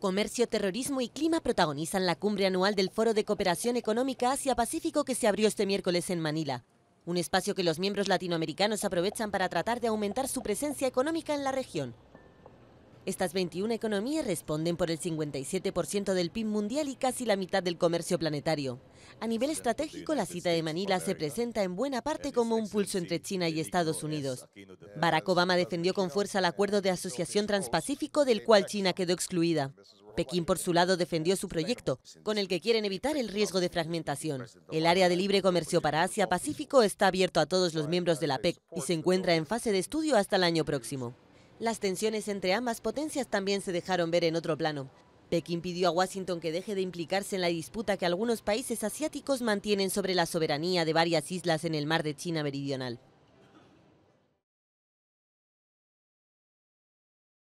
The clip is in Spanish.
Comercio, terrorismo y clima protagonizan la cumbre anual del Foro de Cooperación Económica Asia-Pacífico que se abrió este miércoles en Manila. Un espacio que los miembros latinoamericanos aprovechan para tratar de aumentar su presencia económica en la región. Estas 21 economías responden por el 57% del PIB mundial y casi la mitad del comercio planetario. A nivel estratégico, la cita de Manila se presenta en buena parte como un pulso entre China y Estados Unidos. Barack Obama defendió con fuerza el acuerdo de asociación transpacífico del cual China quedó excluida. Pekín, por su lado, defendió su proyecto, con el que quieren evitar el riesgo de fragmentación. El área de libre comercio para Asia-Pacífico está abierto a todos los miembros de la PEC y se encuentra en fase de estudio hasta el año próximo. Las tensiones entre ambas potencias también se dejaron ver en otro plano. Pekín pidió a Washington que deje de implicarse en la disputa que algunos países asiáticos mantienen sobre la soberanía de varias islas en el mar de China Meridional.